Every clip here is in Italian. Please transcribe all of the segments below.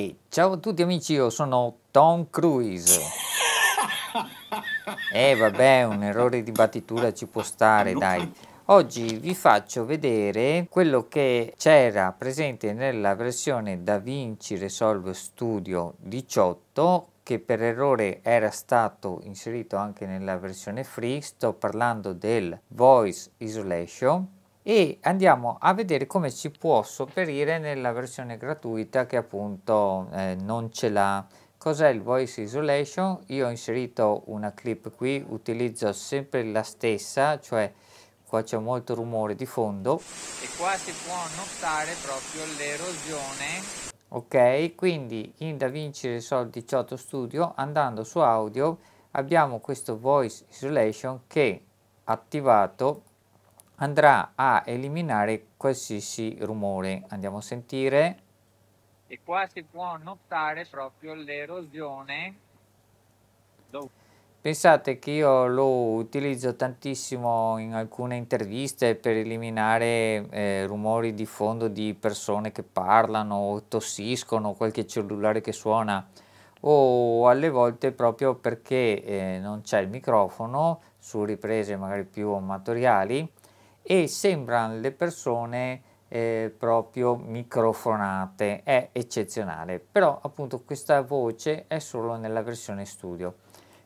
E ciao a tutti amici, io sono Tom Cruise. eh vabbè, un errore di battitura ci può stare, dai. Oggi vi faccio vedere quello che c'era presente nella versione DaVinci Resolve Studio 18 che per errore era stato inserito anche nella versione free, sto parlando del Voice Isolation e andiamo a vedere come ci può sopperire nella versione gratuita che appunto eh, non ce l'ha cos'è il voice isolation io ho inserito una clip qui utilizzo sempre la stessa cioè qua c'è molto rumore di fondo e qua si può notare proprio l'erosione ok quindi in DaVinci Resolve 18 Studio andando su audio abbiamo questo voice isolation che attivato andrà a eliminare qualsiasi rumore. Andiamo a sentire. E qua si può notare proprio l'erosione. Pensate che io lo utilizzo tantissimo in alcune interviste per eliminare eh, rumori di fondo di persone che parlano, tossiscono, qualche cellulare che suona o alle volte proprio perché eh, non c'è il microfono su riprese magari più amatoriali e sembrano le persone eh, proprio microfonate, è eccezionale, però appunto questa voce è solo nella versione studio.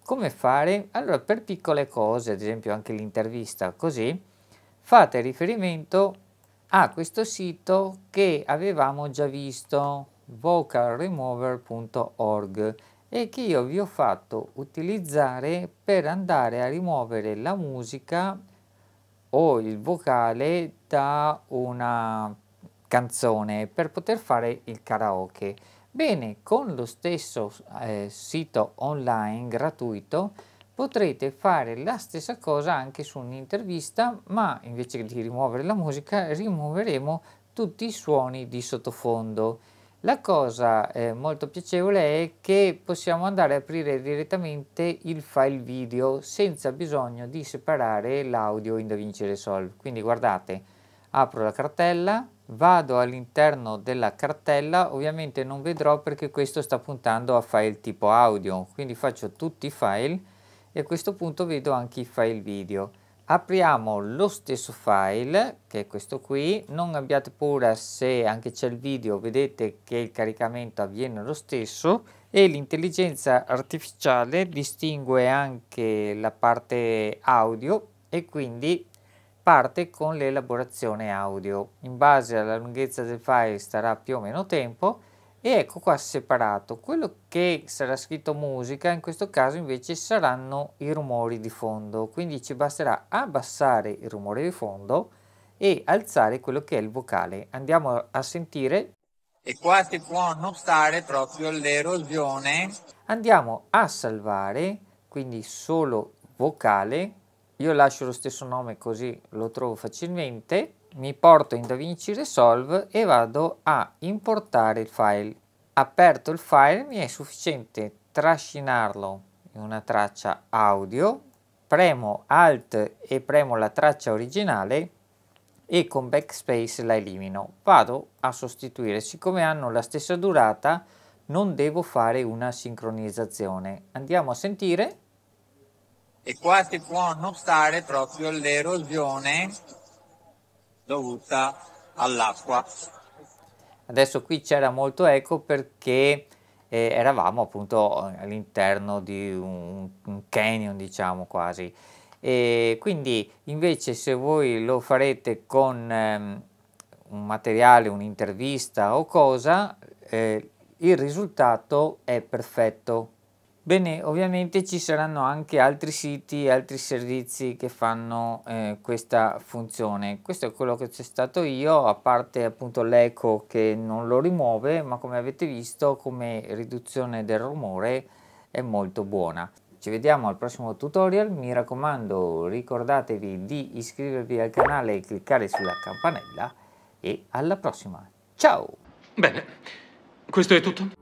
Come fare? Allora per piccole cose, ad esempio anche l'intervista così, fate riferimento a questo sito che avevamo già visto, vocalremover.org e che io vi ho fatto utilizzare per andare a rimuovere la musica o il vocale da una canzone per poter fare il karaoke. Bene, con lo stesso eh, sito online gratuito potrete fare la stessa cosa anche su un'intervista, ma invece di rimuovere la musica rimuoveremo tutti i suoni di sottofondo. La cosa eh, molto piacevole è che possiamo andare a aprire direttamente il file video senza bisogno di separare l'audio in DaVinci Resolve. Quindi guardate, apro la cartella, vado all'interno della cartella, ovviamente non vedrò perché questo sta puntando a file tipo audio, quindi faccio tutti i file e a questo punto vedo anche i file video apriamo lo stesso file che è questo qui non abbiate paura se anche c'è il video vedete che il caricamento avviene lo stesso e l'intelligenza artificiale distingue anche la parte audio e quindi parte con l'elaborazione audio in base alla lunghezza del file starà più o meno tempo e ecco qua separato quello che sarà scritto musica in questo caso invece saranno i rumori di fondo quindi ci basterà abbassare il rumore di fondo e alzare quello che è il vocale andiamo a sentire e qua si può notare proprio l'erosione andiamo a salvare quindi solo vocale io lascio lo stesso nome così lo trovo facilmente, mi porto in DaVinci Resolve e vado a importare il file. Aperto il file mi è sufficiente trascinarlo in una traccia audio, premo Alt e premo la traccia originale e con Backspace la elimino. Vado a sostituire, siccome hanno la stessa durata non devo fare una sincronizzazione. Andiamo a sentire e qua si può notare proprio l'erosione dovuta all'acqua. Adesso qui c'era molto eco perché eh, eravamo appunto all'interno di un, un, canyon diciamo quasi e quindi invece se voi lo farete con ehm, un materiale, un'intervista o cosa, eh, il risultato è perfetto. Bene, ovviamente ci saranno anche altri siti, altri servizi che fanno eh, questa funzione. Questo è quello che c'è stato io, a parte appunto l'eco che non lo rimuove, ma come avete visto come riduzione del rumore è molto buona. Ci vediamo al prossimo tutorial, mi raccomando ricordatevi di iscrivervi al canale e cliccare sulla campanella e alla prossima. Ciao! Bene, questo è tutto.